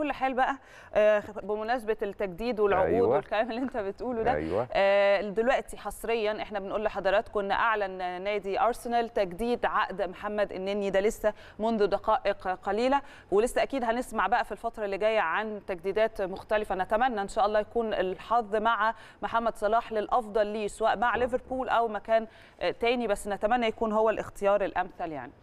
كل حال بقى آه، بمناسبه التجديد والعقود أيوة. والكلام اللي انت بتقوله ده أيوة. آه، دلوقتي حصريا احنا بنقول لحضراتكم ان اعلن نادي ارسنال تجديد عقد محمد النني ده لسه منذ دقائق قليله ولسه اكيد هنسمع بقى في الفتره اللي جايه عن تجديدات مختلفه نتمنى ان شاء الله يكون الحظ مع محمد صلاح للافضل ليه سواء مع آه. ليفربول او مكان تاني بس نتمنى يكون هو الاختيار الامثل يعني